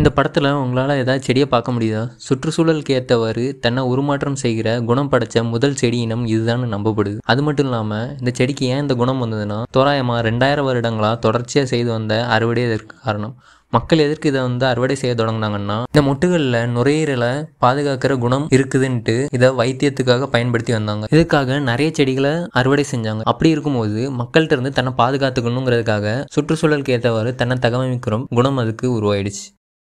இந்த படத்தில் உங்களால் ஏதாவது செடியை பார்க்க முடியுதா சுற்றுச்சூழலுக்கு ஏற்றவாறு தன்னை உருமாற்றம் செய்கிற குணம் படைத்த முதல் செடி இனம் இதுதான் நம்பப்படுது அது மட்டும் இல்லாமல் இந்த செடிக்கு ஏன் இந்த குணம் வந்ததுன்னா தோராயமாக ரெண்டாயிரம் வருடங்களாக தொடர்ச்சியாக செய்து வந்த அறுவடை இதற்கு காரணம் மக்கள் எதற்கு இதை வந்து அறுவடை செய்ய தொடங்கினாங்கன்னா இந்த மொட்டுகளில் நுரையீரலை பாதுகாக்கிற குணம் இருக்குதுன்ட்டு இதை வைத்தியத்துக்காக பயன்படுத்தி வந்தாங்க இதுக்காக நிறைய செடிகளை அறுவடை செஞ்சாங்க அப்படி இருக்கும்போது மக்கள்கிட்ட இருந்து தன்னை பாதுகாத்துக்கணுங்கிறதுக்காக சுற்றுச்சூழலுக்கு ஏற்றவாறு தன்னை தகவமைக்கிறோம் குணம் அதுக்கு உருவாயிடுச்சு